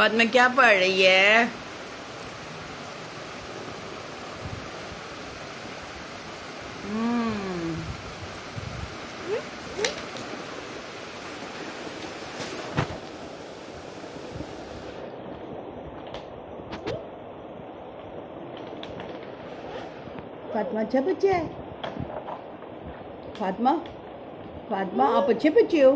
में क्या पढ़ रही है हम्म। फातिमा अच्छा बच्चा है फातिमा फातिमा आप अच्छे बच्चे हो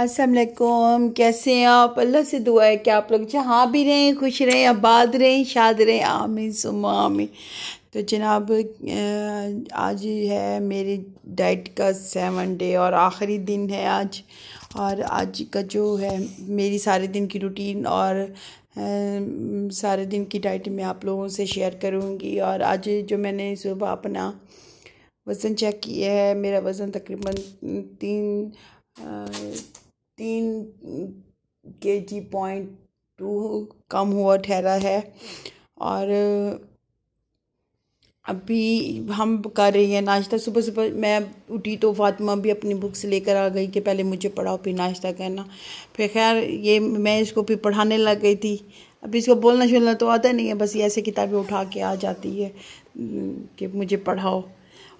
असलकुम कैसे हैं आप अल्लाह से दुआ है कि आप लोग जहाँ भी रहें खुश रहें आबाद रहें शाद रहें आमीन सुम आमीन तो जनाब आज है मेरी डाइट का सेवन डे और आखिरी दिन है आज और आज का जो है मेरी सारे दिन की रूटीन और सारे दिन की डाइट मैं आप लोगों से शेयर करूँगी और आज जो मैंने सुबह अपना वज़न चेक किया है मेरा वज़न तकरीबन तीन तीन के जी पॉइंट टू कम हुआ ठहरा है और अभी हम कर रही हैं नाश्ता सुबह सुबह मैं उठी तो फातिमा भी अपनी बुक्स लेकर आ गई कि पहले मुझे पढ़ाओ फिर नाश्ता करना फिर खैर ये मैं इसको फिर पढ़ाने लग गई थी अभी इसको बोलना छोलना तो आता नहीं है बस ये ऐसे किताबें उठा के आ जाती है कि मुझे पढ़ाओ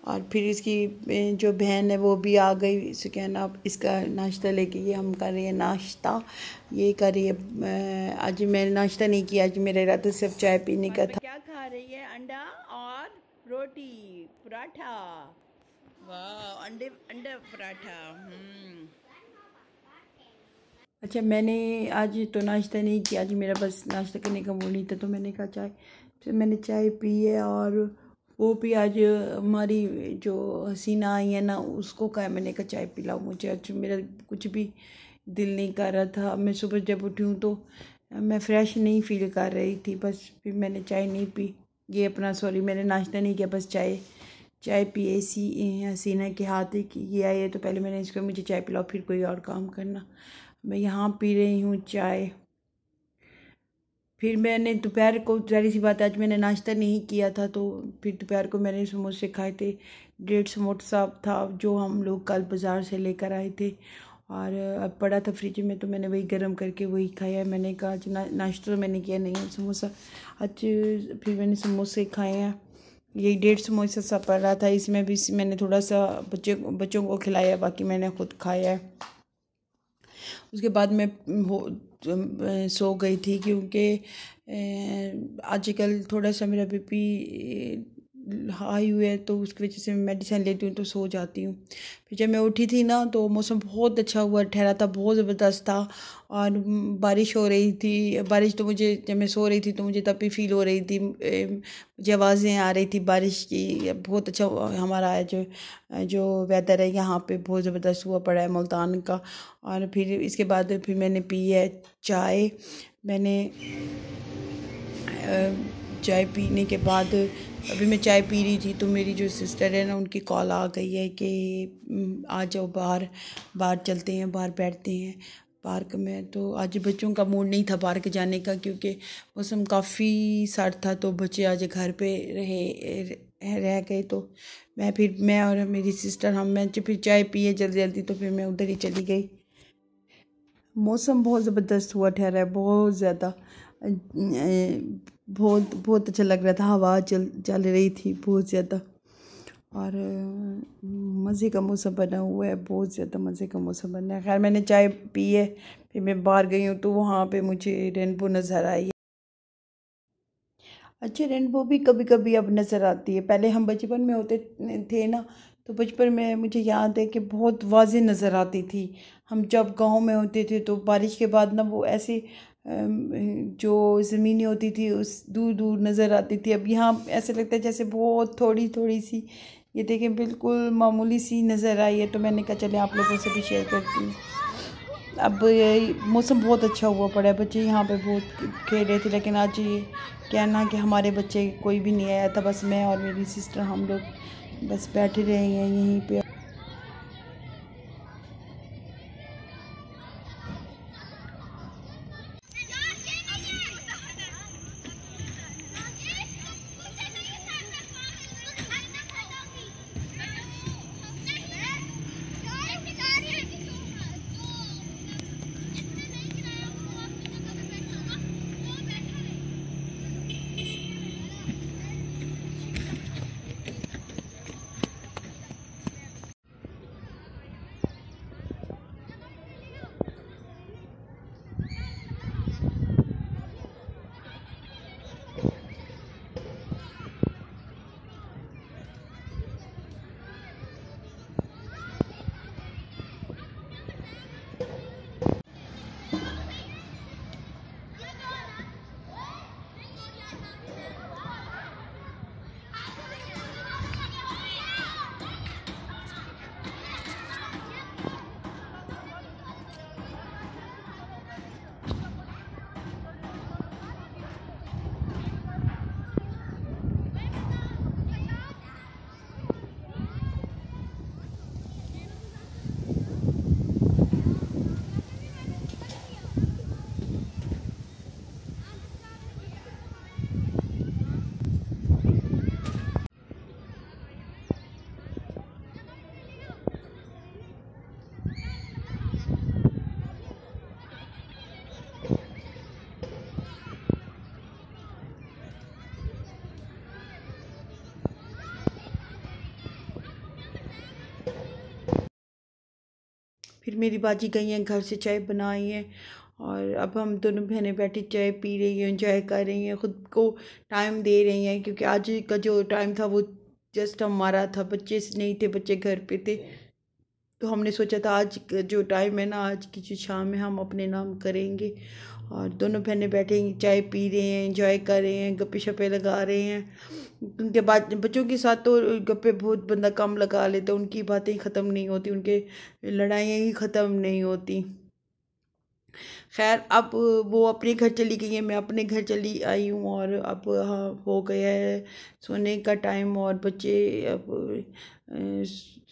और फिर इसकी जो बहन है वो भी आ गई सुकैन आप इसका नाश्ता लेके ये हम कर रहे हैं नाश्ता ये कर रही है आज मैंने नाश्ता नहीं किया आज मेरा इरादा सिर्फ चाय पीने का था क्या खा रही है अंडा और रोटी पराठा वाह अंडे अंडा पराठा हम्म। अच्छा मैंने आज तो नाश्ता नहीं किया आज मेरा बस नाश्ता करने का मूड नहीं था तो मैंने कहा चाय फिर मैंने चाय पी है और वो भी आज हमारी जो हसीना आई है ना उसको कहा मैंने कहा चाय पिलाओ मुझे आज मेरा कुछ भी दिल नहीं कर रहा था मैं सुबह जब उठी हूँ तो मैं फ्रेश नहीं फील कर रही थी बस फिर मैंने चाय नहीं पी ये अपना सॉरी मैंने नाश्ता नहीं किया बस चाय चाय पी ऐसी हसीना के हाथ ही ये आई है तो पहले मैंने इसको मुझे चाय पिलाओ फिर कोई और काम करना मैं यहाँ पी रही हूँ चाय फिर मैंने दोपहर को जारी सी बात आज मैंने नाश्ता नहीं किया था तो फिर दोपहर को मैंने समोसे खाए थे डेढ़ समोसा था जो हम लोग कल बाज़ार से लेकर आए थे और अब पड़ा था फ्रिज में तो मैंने वही गर्म करके वही खाया मैंने कहा आज ना, नाश्ता तो मैंने किया नहीं समोसा आज फिर मैंने समोसे खाए हैं यही डेढ़ समोसा सा पड़ रहा था इसमें भी मैंने थोड़ा सा बच्चे बच्चों को खिलाया बाकी मैंने खुद खाया उसके बाद मैं सो गई थी क्योंकि आजकल थोड़ा सा मेरा बीपी हाई हुई है तो उसकी वजह से मैं मेडिसिन लेती हूँ तो सो जाती हूँ फिर जब मैं उठी थी ना तो मौसम बहुत अच्छा हुआ ठहरा था बहुत ज़बरदस्त था और बारिश हो रही थी बारिश तो मुझे जब मैं सो रही थी तो मुझे तब भी फील हो रही थी मुझे आवाज़ें आ रही थी बारिश की बहुत अच्छा हमारा जो जो वेदर है यहाँ पे बहुत ज़बरदस्त हुआ पड़ा है मुल्तान का और फिर इसके बाद फिर मैंने पी है चाय मैंने चाय पीने के बाद अभी मैं चाय पी रही थी तो मेरी जो सिस्टर है ना उनकी कॉल आ गई है कि आ जाओ बाहर बाहर चलते हैं बाहर बैठते हैं पार्क में तो आज बच्चों का मूड नहीं था पार्क जाने का क्योंकि मौसम काफ़ी सर्द था तो बच्चे आज घर पे रहे रह गए तो मैं फिर मैं और मेरी सिस्टर हम मैं फिर चाय पिए जल्दी जल्दी तो फिर मैं उधर ही चली गई मौसम बहुत ज़बरदस्त हुआ ठहरा है बहुत ज़्यादा बहुत बहुत अच्छा लग रहा था हवा चल चल रही थी बहुत ज़्यादा और मज़े का मौसम बना हुआ है बहुत ज़्यादा मज़े का मौसम बना है खैर मैंने चाय पी है फिर मैं बाहर गई हूँ तो वहाँ पे मुझे रेनबो नज़र आई है अच्छे रेनबो भी कभी कभी अब नज़र आती है पहले हम बचपन में होते थे ना तो बचपन में मुझे याद है कि बहुत वाज नज़र आती थी हम जब गांव में होते थे तो बारिश के बाद ना वो ऐसी जो ज़मीनें होती थी उस दूर दूर नज़र आती थी अब यहाँ ऐसे लगता है जैसे बहुत थोड़ी थोड़ी सी ये देखें बिल्कुल मामूली सी नज़र आई है तो मैंने कहा चले आप लोगों से भी शेयर करती हूँ अब मौसम बहुत अच्छा हुआ पड़ा है बच्चे यहाँ पे बहुत खेल रहे थे लेकिन आज ये कहना कि हमारे बच्चे कोई भी नहीं आया था बस मैं और मेरी सिस्टर हम लोग बस बैठे रहे हैं यहीं पे मेरी बाजी गई हैं घर से चाय बनाई है और अब हम दोनों बहनें बैठी चाय पी रही हैं इंजॉय कर रही हैं ख़ुद को टाइम दे रही हैं क्योंकि आज का जो टाइम था वो जस्ट हमारा था बच्चे नहीं थे बच्चे घर पे थे तो हमने सोचा था आज जो टाइम है ना आज की जो शाम है हम अपने नाम करेंगे और दोनों बहनें बैठे चाय पी रहे हैं इंजॉय कर रहे हैं गप्पे शप्पे लगा रहे हैं उनके बाद बच्चों के साथ तो गप्पे बहुत बंदा कम लगा लेता उनकी बातें ख़त्म नहीं होती उनके लड़ाइयाँ ही ख़त्म नहीं होती खैर अब वो अपने घर चली गई है मैं अपने घर चली आई हूँ और अब हाँ हो गया है सोने का टाइम और बच्चे अब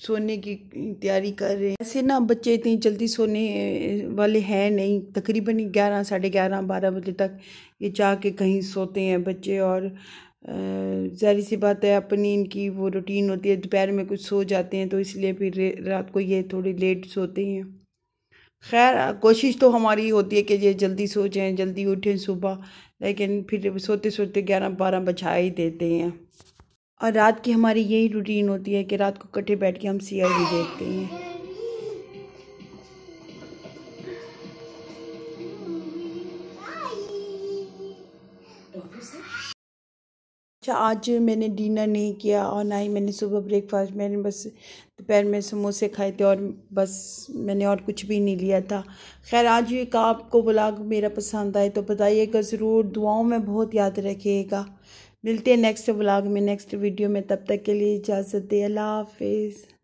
सोने की तैयारी कर रहे हैं ऐसे ना बच्चे इतनी जल्दी सोने वाले हैं नहीं तकरीबन ग्यारह साढ़े ग्यारह बारह बजे तक ये जा के कहीं सोते हैं बच्चे और जहरी सी बात है अपनी इनकी वो रूटीन होती है दोपहर में कुछ सो जाते हैं तो इसलिए फिर रात को ये थोड़ी लेट सोते हैं खैर कोशिश तो हमारी होती है कि ये जल्दी सो जाएं जल्दी उठें सुबह लेकिन फिर सोते सोते ग्यारह बारह बजा ही देते हैं और रात की हमारी यही रूटीन होती है कि रात को इकट्ठे बैठ के हम भी देखते हैं अच्छा आज मैंने डिनर नहीं किया और ना ही मैंने सुबह ब्रेकफास्ट मैंने बस दोपहर में समोसे खाए थे और बस मैंने और कुछ भी नहीं लिया था खैर आज ये का आपको ब्लॉग मेरा पसंद आए तो बताइएगा ज़रूर दुआओं में बहुत याद रखिएगा मिलते हैं नेक्स्ट ब्लॉग में नेक्स्ट वीडियो में तब तक के लिए इजाज़त दे अल्लाह हाफिज़